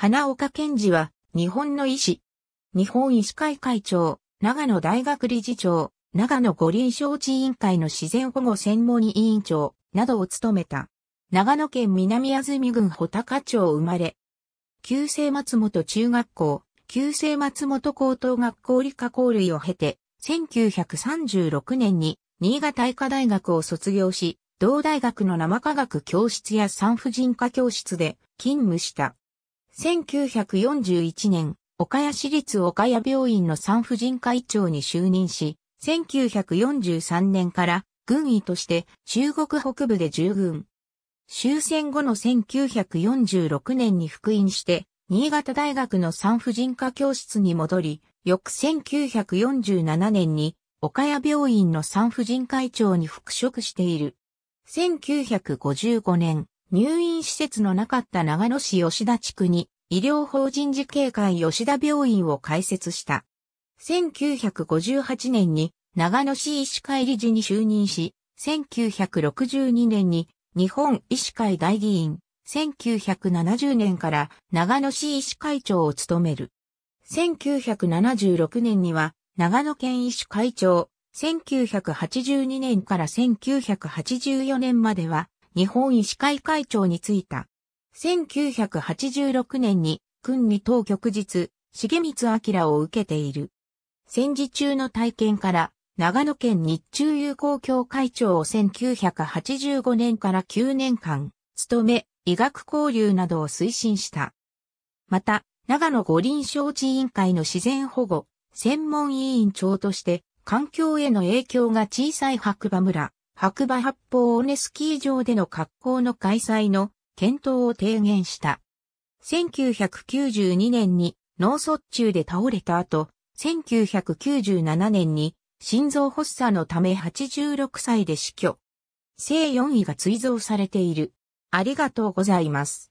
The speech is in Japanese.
花岡健二は、日本の医師。日本医師会会長、長野大学理事長、長野五輪招致委員会の自然保護専門委員長、などを務めた。長野県南安住郡穂高町生まれ。旧制松本中学校、旧制松本高等学校理科校類を経て、1936年に新潟医科大学を卒業し、同大学の生科学教室や産婦人科教室で勤務した。1941年、岡谷市立岡谷病院の産婦人科医長に就任し、1943年から軍医として中国北部で従軍。終戦後の1946年に復員して、新潟大学の産婦人科教室に戻り、翌1947年に岡谷病院の産婦人科医長に復職している。1955年、入院施設のなかった長野市吉田地区に医療法人事警会吉田病院を開設した。1958年に長野市医師会理事に就任し、1962年に日本医師会大議員、1970年から長野市医師会長を務める。1976年には長野県医師会長、1982年から1984年までは日本医師会会長に就いた。1986年に、君に当局日、重光明を受けている。戦時中の体験から、長野県日中友好協会長を1985年から9年間、務め、医学交流などを推進した。また、長野五輪招致委員会の自然保護、専門委員長として、環境への影響が小さい白馬村、白馬八方尾根スキー場での格好の開催の検討を提言した。1992年に脳卒中で倒れた後、1997年に心臓発作のため86歳で死去。生4位が追贈されている。ありがとうございます。